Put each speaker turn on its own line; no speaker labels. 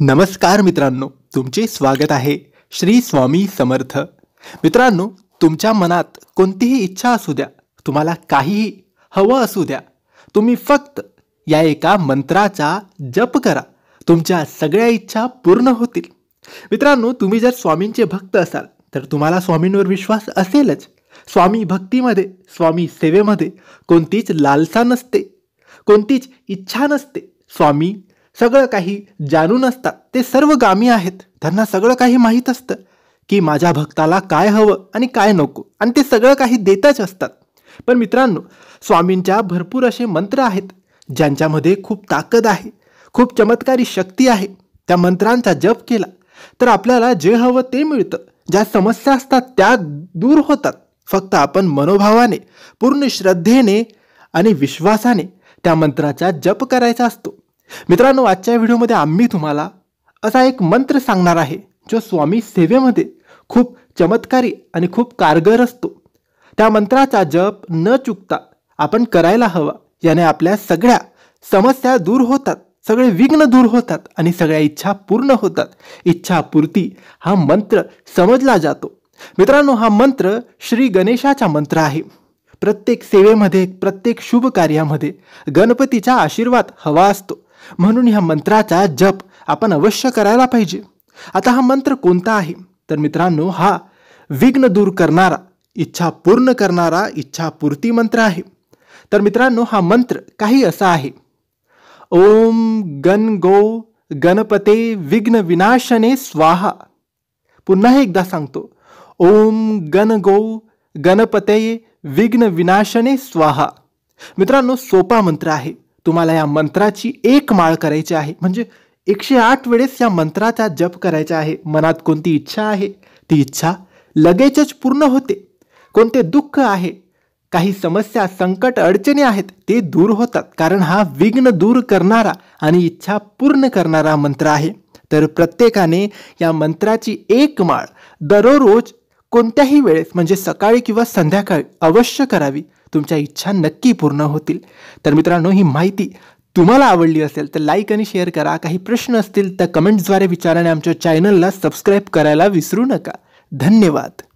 नमस्कार मित्रांनो तुमचे स्वागत आहे श्री स्वामी समर्थ मित्रांनो तुमच्या मनात कोणतीही इच्छा असू द्या तुम्हाला काहीही हवं असू द्या तुम्ही फक्त या एका मंत्राचा जप करा तुमच्या सगळ्या इच्छा पूर्ण होतील मित्रांनो तुम्ही जर स्वामींचे भक्त असाल तर तुम्हाला स्वामींवर विश्वास असेलच स्वामी भक्तीमध्ये स्वामी सेवेमध्ये कोणतीच लालसा नसते कोणतीच इच्छा नसते स्वामी सगळं काही जाणून असतात ते सर्व गामी आहेत त्यांना सगळं काही माहीत असतं की माझ्या भक्ताला काय हवं आणि काय नको आणि ते सगळं काही देतच असतात पण मित्रांनो स्वामींच्या भरपूर असे मंत्र आहेत ज्यांच्यामध्ये खूप ताकद आहे खूप चमत्कारी शक्ती आहे त्या मंत्रांचा जप केला तर आपल्याला जे हवं ते मिळतं ज्या समस्या असतात त्या दूर होतात फक्त आपण मनोभावाने पूर्ण श्रद्धेने आणि विश्वासाने त्या मंत्राचा जप करायचा असतो मित्रांनो आजच्या व्हिडिओमध्ये आम्ही तुम्हाला असा एक मंत्र सांगणार आहे जो स्वामी सेवेमध्ये खूप चमत्कारी आणि खूप कारगर असतो त्या मंत्राचा जप न चुकता आपण करायला हवा याने आपल्या सगळ्या समस्या दूर होतात सगळे विघ्न दूर होतात आणि सगळ्या इच्छा पूर्ण होतात इच्छापूर्ती हा मंत्र समजला जातो मित्रांनो हा मंत्र श्री गणेशाचा मंत्र आहे प्रत्येक सेवेमध्ये प्रत्येक शुभ कार्यामध्ये गणपतीचा आशीर्वाद हवा असतो म्हणून ह्या मंत्राचा जप आपण अवश्य करायला पाहिजे आता हा मंत्र कोणता आहे तर मित्रांनो हा विघ्न दूर करणारा इच्छा पूर्ण करणारा इच्छापूर्ती मंत्र आहे तर मित्रांनो हा मंत्र काही असा आहे ओम गण गो गणपते विघ्न विनाशने स्वाहा पुन्हा एकदा सांगतो ओम गण गो गणपते विघ्न विनाशने स्वाहा मित्रांनो सोपा मंत्र आहे तुम्हाला या मंत्राची एक माळ करायची आहे म्हणजे एकशे आठ वेळेस या मंत्राचा जप करायचा आहे मनात कोणती इच्छा आहे ती इच्छा लगेचच पूर्ण होते कोणते दुःख आहे काही समस्या संकट अडचणी आहेत ते दूर होतात कारण हा विघ्न दूर करणारा आणि इच्छा पूर्ण करणारा मंत्र आहे तर प्रत्येकाने या मंत्राची एक माळ दररोज कोणत्याही वेळेस म्हणजे सकाळी किंवा संध्याकाळी अवश्य करावी तुमच्या इच्छा नक्की पूर्ण होतील तर मित्रांनो ही माहिती तुम्हाला आवडली असेल तर लाईक आणि शेअर करा काही प्रश्न असतील तर कमेंट्सद्वारे विचाराने आमच्या चॅनलला सबस्क्राईब करायला विसरू नका धन्यवाद